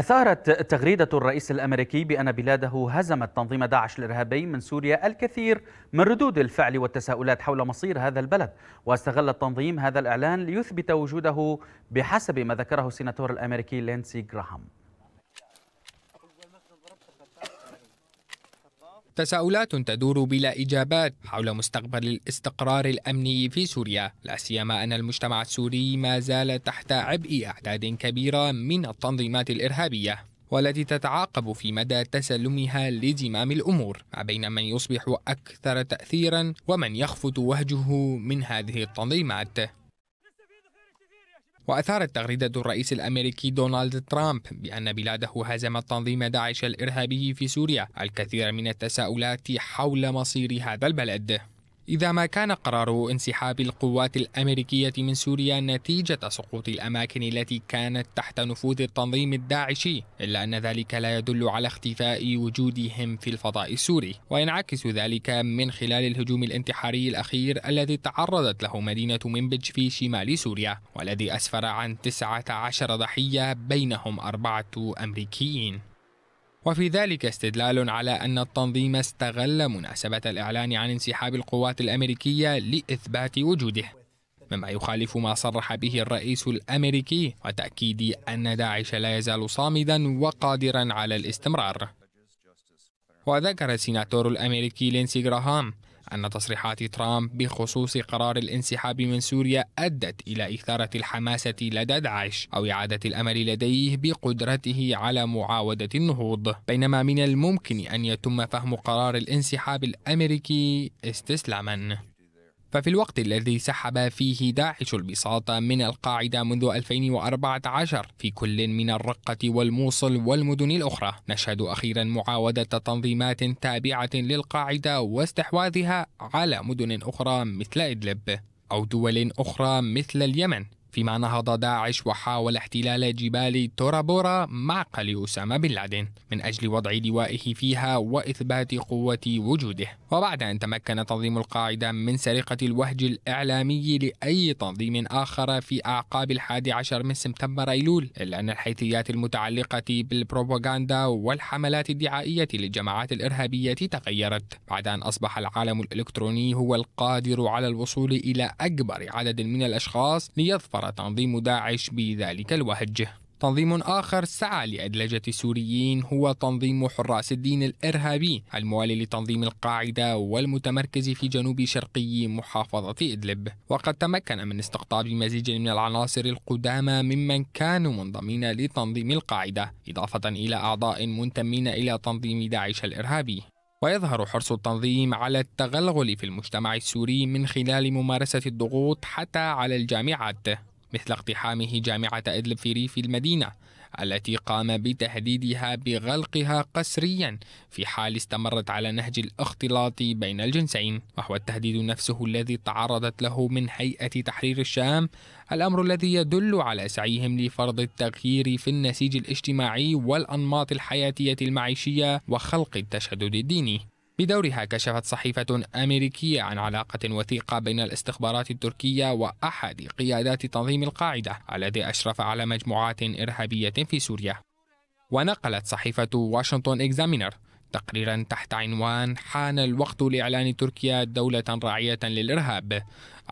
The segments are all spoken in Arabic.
أثارت تغريدة الرئيس الأمريكي بأن بلاده هزمت تنظيم داعش الإرهابي من سوريا الكثير من ردود الفعل والتساؤلات حول مصير هذا البلد واستغل التنظيم هذا الإعلان ليثبت وجوده بحسب ما ذكره السيناتور الأمريكي لينسي جراهام تساؤلات تدور بلا إجابات حول مستقبل الاستقرار الأمني في سوريا لا سيما أن المجتمع السوري ما زال تحت عبء أعداد كبيرة من التنظيمات الإرهابية والتي تتعاقب في مدى تسلمها لزمام الامور، ما بين من يصبح اكثر تاثيرا ومن يخفت وهجه من هذه التنظيمات. وأثارت تغريدة الرئيس الأمريكي دونالد ترامب بأن بلاده هزمت تنظيم داعش الإرهابي في سوريا الكثير من التساؤلات حول مصير هذا البلد إذا ما كان قرار انسحاب القوات الأمريكية من سوريا نتيجة سقوط الأماكن التي كانت تحت نفوذ التنظيم الداعشي إلا أن ذلك لا يدل على اختفاء وجودهم في الفضاء السوري وينعكس ذلك من خلال الهجوم الانتحاري الأخير الذي تعرضت له مدينة منبج في شمال سوريا والذي أسفر عن 19 ضحية بينهم أربعة أمريكيين وفي ذلك استدلال على أن التنظيم استغل مناسبة الإعلان عن انسحاب القوات الأمريكية لإثبات وجوده مما يخالف ما صرح به الرئيس الأمريكي وتأكيد أن داعش لا يزال صامدا وقادرا على الاستمرار وذكر السيناتور الأمريكي لينسي جراهام أن تصريحات ترامب بخصوص قرار الانسحاب من سوريا أدت إلى إثارة الحماسة لدى داعش أو إعادة الأمل لديه بقدرته على معاودة النهوض بينما من الممكن أن يتم فهم قرار الانسحاب الأمريكي استسلاما ففي الوقت الذي سحب فيه داعش البساط من القاعدة منذ 2014 في كل من الرقة والموصل والمدن الأخرى نشهد أخيرا معاودة تنظيمات تابعة للقاعدة واستحواذها على مدن أخرى مثل إدلب أو دول أخرى مثل اليمن فيما نهض داعش وحاول احتلال جبال تورابورا معقل أسامة بن لادن من أجل وضع لوائه فيها وإثبات قوة وجوده وبعد أن تمكن تنظيم القاعدة من سرقة الوهج الإعلامي لأي تنظيم آخر في أعقاب الحادي عشر من سبتمبر أيلول إلا أن الحيثيات المتعلقة بالبروباغاندا والحملات الدعائية للجماعات الإرهابية تغيرت بعد أن أصبح العالم الإلكتروني هو القادر على الوصول إلى أكبر عدد من الأشخاص ليظفر أخبر تنظيم داعش بذلك الوهج تنظيم آخر سعى لأدلجة السوريين هو تنظيم حراس الدين الإرهابي الموالي لتنظيم القاعدة والمتمركز في جنوب شرقي محافظة إدلب وقد تمكن من استقطاب مزيج من العناصر القدامى ممن كانوا منضمين لتنظيم القاعدة إضافة إلى أعضاء منتمين إلى تنظيم داعش الإرهابي ويظهر حرص التنظيم على التغلغل في المجتمع السوري من خلال ممارسة الضغوط حتى على الجامعات مثل اقتحامه جامعة إدلب في ريف المدينة التي قام بتهديدها بغلقها قسريا في حال استمرت على نهج الاختلاط بين الجنسين وهو التهديد نفسه الذي تعرضت له من هيئة تحرير الشام الأمر الذي يدل على سعيهم لفرض التغيير في النسيج الاجتماعي والأنماط الحياتية المعيشية وخلق التشدد الديني بدورها كشفت صحيفة أمريكية عن علاقة وثيقة بين الاستخبارات التركية وأحد قيادات تنظيم القاعدة الذي أشرف على مجموعات إرهابية في سوريا ونقلت صحيفة واشنطن إكزامينر تقريرا تحت عنوان حان الوقت لإعلان تركيا دولة راعية للإرهاب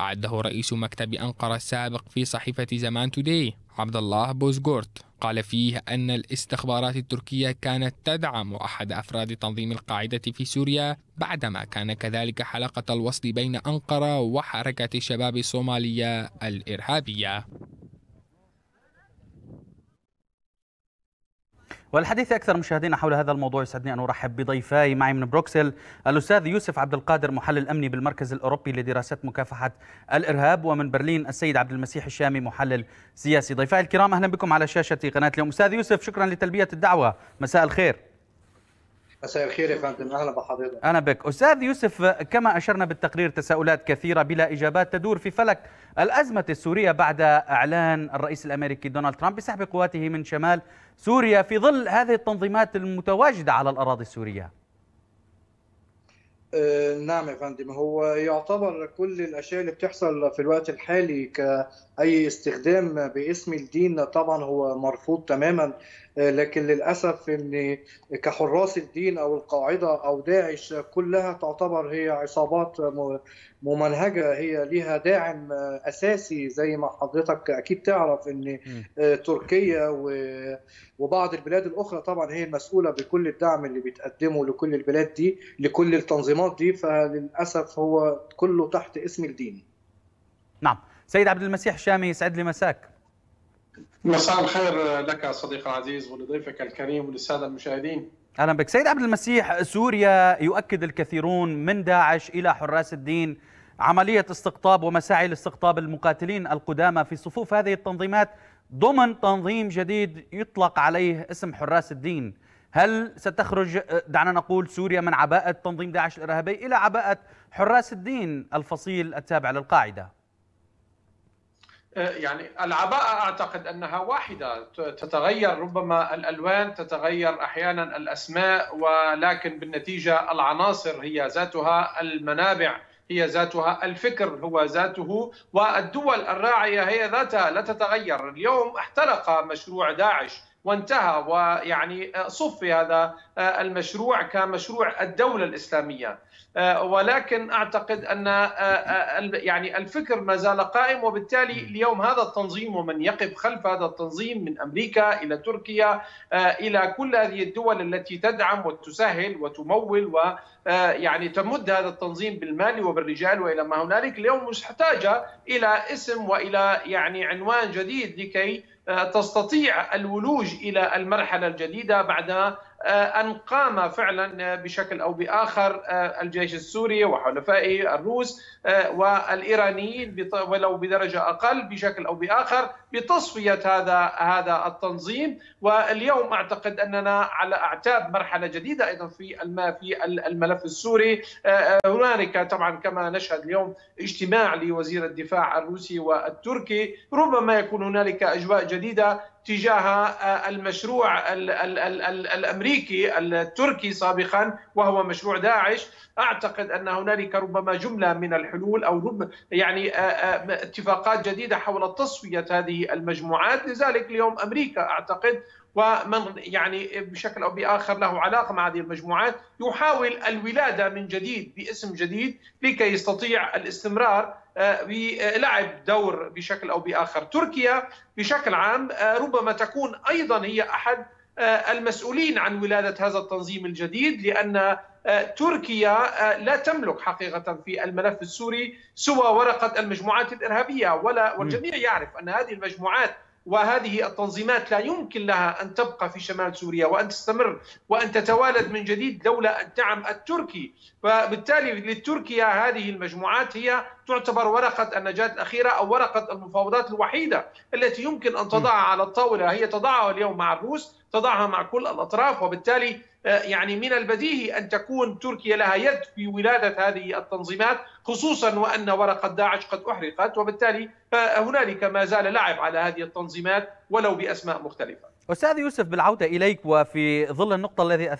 أعده رئيس مكتب أنقرة السابق في صحيفة زمان توداي عبد الله بوزغورت قال فيه أن الاستخبارات التركية كانت تدعم أحد أفراد تنظيم القاعدة في سوريا بعدما كان كذلك حلقة الوصل بين أنقرة وحركة الشباب الصومالية الإرهابية والحديث اكثر مشاهدينا حول هذا الموضوع يسعدني ان ارحب بضيفاي معي من بروكسل الاستاذ يوسف عبد القادر محلل امني بالمركز الاوروبي لدراسات مكافحه الارهاب ومن برلين السيد عبد المسيح الشامي محلل سياسي ضيفاي الكرام اهلا بكم على شاشه قناه اليوم استاذ يوسف شكرا لتلبيه الدعوه مساء الخير مساء الخير يا فندم اهلا بحضرتك انا بك استاذ يوسف كما اشرنا بالتقرير تساؤلات كثيره بلا اجابات تدور في فلك الازمه السوريه بعد اعلان الرئيس الامريكي دونالد ترامب بسحب قواته من شمال سوريا في ظل هذه التنظيمات المتواجدة على الأراضي السورية أه، نعم يا فندم هو يعتبر كل الاشياء اللي بتحصل في الوقت الحالي اي استخدام باسم الدين طبعا هو مرفوض تماما آه، لكن للاسف ان كحراس الدين او القاعده او داعش كلها تعتبر هي عصابات ممنهجه هي ليها داعم اساسي زي ما حضرتك اكيد تعرف ان آه، تركيا وبعض البلاد الاخرى طبعا هي المسؤوله بكل الدعم اللي بتقدمه لكل البلاد دي لكل التنظيمات دي فللاسف هو كله تحت اسم الدين. نعم سيد عبد المسيح الشامي يسعد لي مساك مساء الخير لك صديقي العزيز ولضيفك الكريم وللساده المشاهدين اهلا بك سيد عبد المسيح سوريا يؤكد الكثيرون من داعش الى حراس الدين عمليه استقطاب ومساعي لاستقطاب المقاتلين القدامى في صفوف هذه التنظيمات ضمن تنظيم جديد يطلق عليه اسم حراس الدين هل ستخرج دعنا نقول سوريا من عباءه تنظيم داعش الارهابي الى عباءه حراس الدين الفصيل التابع للقاعده آه، يعني العباءة أعتقد أنها واحدة تتغير ربما الألوان تتغير أحيانا الأسماء ولكن بالنتيجة العناصر هي ذاتها المنابع هي ذاتها الفكر هو ذاته والدول الراعية هي ذاتها لا تتغير اليوم احترق مشروع داعش وانتهى ويعني آه، صفي هذا آه، المشروع كمشروع الدولة الإسلامية آه، ولكن اعتقد ان آه، آه، يعني الفكر ما زال قائم وبالتالي اليوم هذا التنظيم ومن يقف خلف هذا التنظيم من امريكا الى تركيا الى كل هذه الدول التي تدعم وتسهل وتمول و يعني تمد هذا التنظيم بالمال وبالرجال والى ما هنالك اليوم محتاجه الى اسم والى يعني عنوان جديد لكي تستطيع الولوج الى المرحله الجديده بعد آه، ان قام فعلا آه، بشكل او باخر آه، الجيش السوري وحلفائه الروس والايرانيين ولو بدرجه اقل بشكل او باخر بتصفيه هذا هذا التنظيم واليوم اعتقد اننا على اعتاب مرحله جديده ايضا في في الملف السوري هنالك طبعا كما نشهد اليوم اجتماع لوزير الدفاع الروسي والتركي ربما يكون هنالك اجواء جديده تجاه آه، المشروع الامريكي التركي سابقا وهو مشروع داعش اعتقد ان هنالك ربما جمله من الحلول او ربما يعني آه، آه، اتفاقات جديده حول تصفيه هذه المجموعات لذلك اليوم امريكا اعتقد ومن يعني بشكل او باخر له علاقه مع هذه المجموعات يحاول الولاده من جديد باسم جديد لكي يستطيع الاستمرار لعب دور بشكل او باخر تركيا بشكل عام آه، ربما تكون ايضا هي احد آه، المسؤولين عن ولاده هذا التنظيم الجديد لان آه، تركيا لا تملك حقيقه في الملف السوري سوى ورقه المجموعات الارهابيه ولا والجميع يعرف ان هذه المجموعات وهذه التنظيمات لا يمكن لها ان تبقى في شمال سوريا وان تستمر وان تتوالد من جديد لولا الدعم التركي، فبالتالي لتركيا هذه المجموعات هي تعتبر ورقه النجاه الاخيره او ورقه المفاوضات الوحيده التي يمكن ان تضعها على الطاوله، هي تضعها اليوم مع الروس، تضعها مع كل الاطراف وبالتالي آه، يعني من البديهي أن تكون تركيا لها يد في ولادة هذه التنظيمات خصوصا وأن ورقة داعش قد أحرقت وبالتالي فهنالك ما زال لعب على هذه التنظيمات ولو بأسماء مختلفة أستاذ يوسف بالعودة إليك وفي ظل النقطة الذي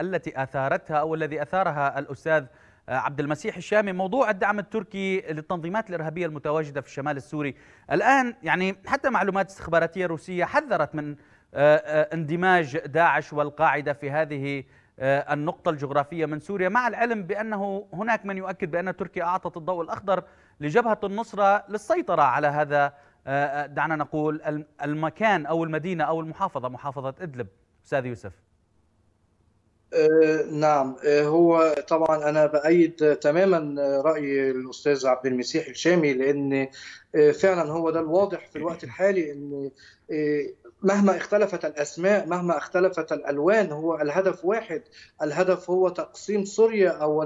التي أثارتها أو الذي أثارها الأستاذ عبد المسيح الشامي موضوع الدعم التركي للتنظيمات الإرهابية المتواجدة في الشمال السوري الآن يعني حتى معلومات استخباراتية روسية حذرت من آه، آه، اندماج داعش والقاعدة في هذه آه، النقطة الجغرافية من سوريا مع العلم بأنه هناك من يؤكد بأن تركيا أعطت الضوء الأخضر لجبهة النصرة للسيطرة على هذا دعنا نقول المكان أو المدينة أو المحافظة محافظة إدلب أستاذ يوسف نعم هو طبعا انا بايد تماما راي الاستاذ عبد المسيح الشامي لان فعلا هو ده الواضح في الوقت الحالي ان مهما اختلفت الاسماء مهما اختلفت الالوان هو الهدف واحد الهدف هو تقسيم سوريا او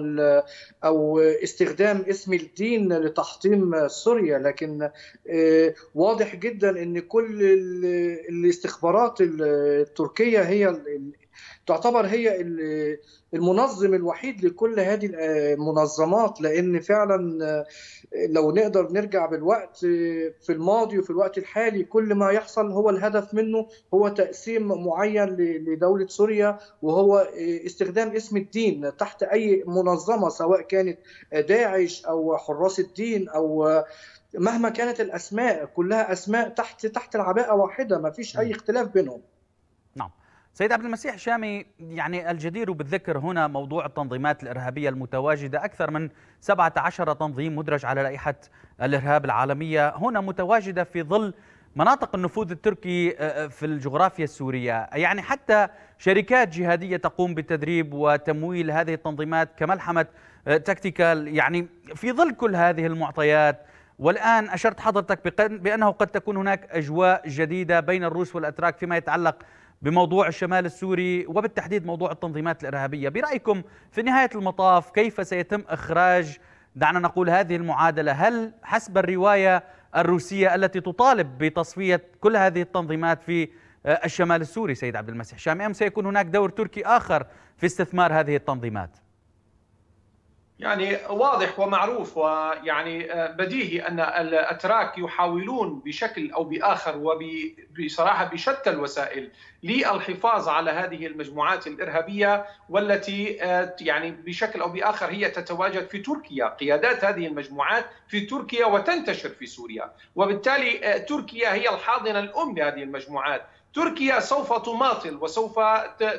او استخدام اسم الدين لتحطيم سوريا لكن آه، واضح جدا ان كل الاستخبارات التركيه هي تعتبر هي المنظم الوحيد لكل هذه المنظمات لان فعلا آه، لو نقدر نرجع بالوقت آه، في الماضي وفي الوقت الحالي كل ما يحصل هو الهدف منه هو تقسيم معين لدوله سوريا وهو آه، استخدام اسم الدين تحت اي منظمه سواء كانت داعش او حراس الدين او مهما كانت الاسماء كلها اسماء تحت تحت العباءه واحده ما فيش اي اختلاف بينهم سيد عبد المسيح شامي يعني الجدير بالذكر هنا موضوع التنظيمات الإرهابية المتواجدة أكثر من 17 تنظيم مدرج على لائحة الإرهاب العالمية هنا متواجدة في ظل مناطق النفوذ التركي آه، آه، في الجغرافيا السورية يعني حتى شركات جهادية تقوم بتدريب وتمويل هذه التنظيمات كملحمة آه، تكتيكال يعني في ظل كل هذه المعطيات والآن أشرت حضرتك بأنه قد تكون هناك أجواء جديدة بين الروس والأتراك فيما يتعلق بموضوع الشمال السوري وبالتحديد موضوع التنظيمات الارهابيه، برايكم في نهايه المطاف كيف سيتم اخراج دعنا نقول هذه المعادله، هل حسب الروايه الروسيه التي تطالب بتصفيه كل هذه التنظيمات في آه، الشمال السوري سيد عبد المسيح شامي ام سيكون هناك دور تركي اخر في استثمار هذه التنظيمات؟ يعني واضح ومعروف ويعني آه، بديهي ان الاتراك يحاولون بشكل او باخر وبصراحه بشتى الوسائل للحفاظ على هذه المجموعات الارهابيه والتي آه، يعني بشكل او باخر هي تتواجد في تركيا، قيادات هذه المجموعات في تركيا وتنتشر في سوريا، وبالتالي آه، تركيا هي الحاضنه الام لهذه المجموعات، تركيا سوف تماطل وسوف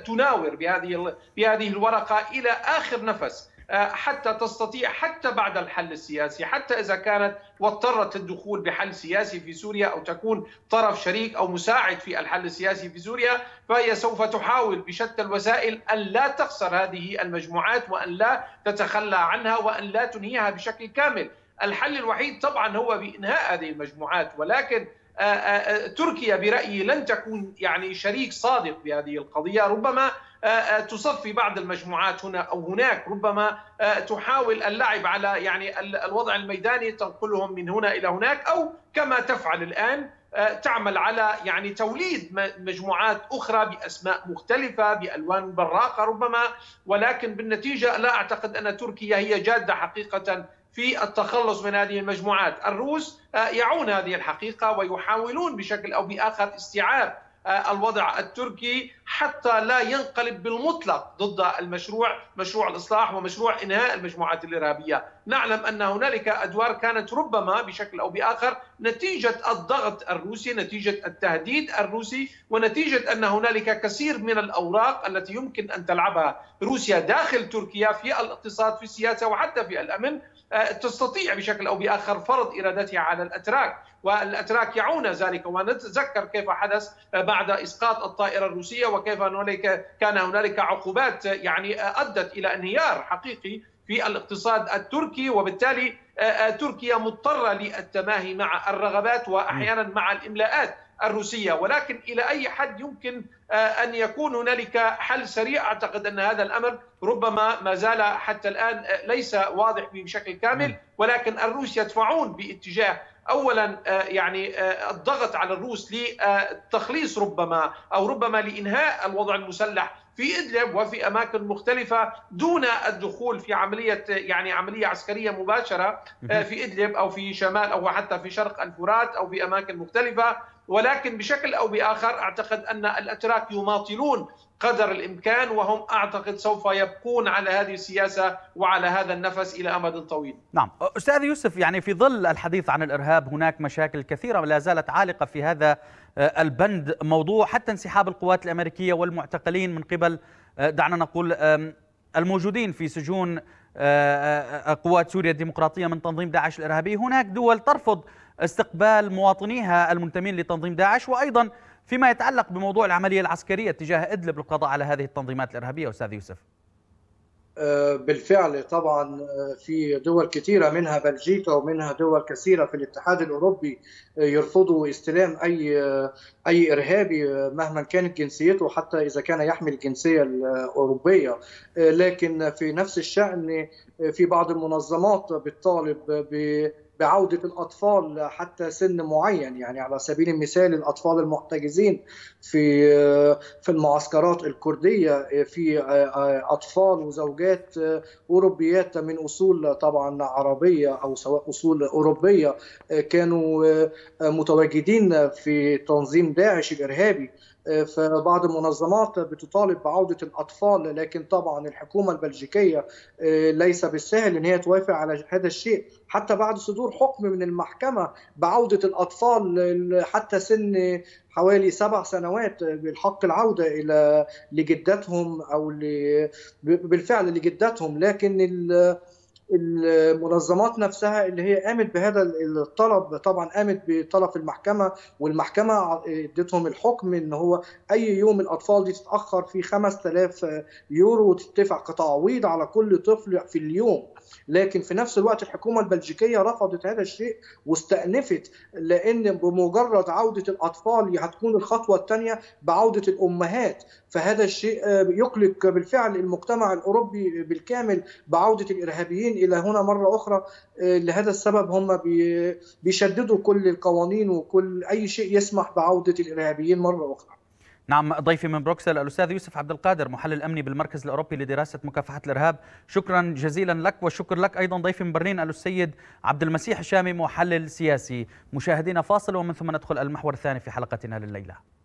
تناور بهذه بهذه الورقه الى اخر نفس. آه، حتى تستطيع حتى بعد الحل السياسي حتى إذا كانت واضطرت الدخول بحل سياسي في سوريا أو تكون طرف شريك أو مساعد في الحل السياسي في سوريا فهي سوف تحاول بشتى الوسائل أن لا تخسر هذه المجموعات وأن لا تتخلى عنها وأن لا تنهيها بشكل كامل الحل الوحيد طبعا هو بإنهاء هذه المجموعات ولكن آه، آه، تركيا برأيي لن تكون يعني شريك صادق بهذه القضية ربما آه، آه، تصفي بعض المجموعات هنا او هناك ربما آه، تحاول اللعب على يعني الوضع الميداني تنقلهم من هنا الى هناك او كما تفعل الان تعمل على يعني توليد مجموعات اخرى باسماء مختلفه بالوان براقه ربما ولكن بالنتيجه لا اعتقد ان تركيا هي جاده حقيقه في التخلص من هذه المجموعات، الروس يعون هذه الحقيقه ويحاولون بشكل او باخر استيعاب آه، الوضع التركي حتى لا ينقلب بالمطلق ضد المشروع مشروع الإصلاح ومشروع إنهاء المجموعات الإرهابية نعلم أن هنالك أدوار كانت ربما بشكل أو بآخر نتيجة الضغط الروسي نتيجة التهديد الروسي ونتيجة أن هنالك كثير من الأوراق التي يمكن أن تلعبها روسيا داخل تركيا في الاقتصاد في السياسة وحتى في الأمن آه، تستطيع بشكل أو بآخر فرض إرادتها على الأتراك والأتراك يعون ذلك ونتذكر كيف حدث بعد إسقاط الطائرة الروسية وكيف هنالك كان هنالك عقوبات يعني أدت إلى انهيار حقيقي في الاقتصاد التركي وبالتالي آه، آه، تركيا مضطرة للتماهي مع الرغبات وأحيانا مع الإملاءات الروسية ولكن إلى أي حد يمكن آه، أن يكون هنالك حل سريع أعتقد أن هذا الأمر ربما ما زال حتى الآن آه، ليس واضح بشكل كامل ولكن الروس يدفعون باتجاه اولا آه، يعني الضغط على الروس للتخليص ربما او ربما لانهاء الوضع المسلح في ادلب وفي اماكن مختلفه دون الدخول في عمليه يعني عمليه عسكريه مباشره في ادلب او في شمال او حتى في شرق الفرات او في اماكن مختلفه ولكن بشكل أو بآخر أعتقد أن الأتراك يماطلون قدر الامكان وهم اعتقد سوف يبقون على هذه السياسه وعلى هذا النفس الى امد طويل. نعم، استاذ يوسف يعني في ظل الحديث عن الارهاب هناك مشاكل كثيره لا زالت عالقه في هذا آه، البند، موضوع حتى انسحاب القوات الامريكيه والمعتقلين من قبل آه، دعنا نقول الموجودين في سجون آه، قوات سوريا الديمقراطيه من تنظيم داعش الارهابي، هناك دول ترفض استقبال مواطنيها المنتمين لتنظيم داعش وأيضا فيما يتعلق بموضوع العملية العسكرية تجاه إدلب للقضاء على هذه التنظيمات الإرهابية أستاذ يوسف أه، بالفعل طبعا أه، في دول كثيرة منها بلجيكا ومنها دول كثيرة في الاتحاد الأوروبي أه، يرفضوا استلام أي أي إرهابي مهما كانت جنسيته حتى إذا كان يحمل الجنسية الأوروبية لكن في نفس الشأن في بعض المنظمات بتطالب بعودة الأطفال حتى سن معين يعني على سبيل المثال الأطفال المحتجزين في في المعسكرات الكردية في أطفال وزوجات أوروبيات من أصول طبعا عربية أو سواء أصول أوروبية كانوا متواجدين في تنظيم داعش الإرهابي فبعض المنظمات بتطالب بعودة الأطفال لكن طبعا الحكومة البلجيكية آه، ليس بالسهل أن هي توافق على هذا الشيء حتى بعد صدور حكم من المحكمة بعودة الأطفال حتى سن حوالي سبع سنوات آه، بالحق العودة إلى لجدتهم أو بالفعل لجدتهم لكن المنظمات نفسها اللي هي قامت بهذا الطلب طبعا قامت بطلب المحكمه والمحكمه ادتهم الحكم ان هو اي يوم الاطفال دي تتاخر في 5000 يورو وتدفع كتعويض على كل طفل في اليوم لكن في نفس الوقت الحكومه البلجيكيه رفضت هذا الشيء واستأنفت لان بمجرد عوده الاطفال هتكون الخطوه الثانيه بعوده الامهات فهذا الشيء يقلق بالفعل المجتمع الاوروبي بالكامل بعوده الارهابيين الى هنا مره اخرى آه، لهذا السبب هم بيشددوا كل القوانين وكل اي شيء يسمح بعوده الارهابيين مره اخرى نعم ضيفي من بروكسل الاستاذ يوسف عبد القادر محلل امني بالمركز الاوروبي لدراسه مكافحه الارهاب شكرا جزيلا لك وشكر لك ايضا ضيفي من برلين السيد عبد المسيح الشامي محلل سياسي مشاهدينا فاصل ومن ثم ندخل المحور الثاني في حلقتنا لليله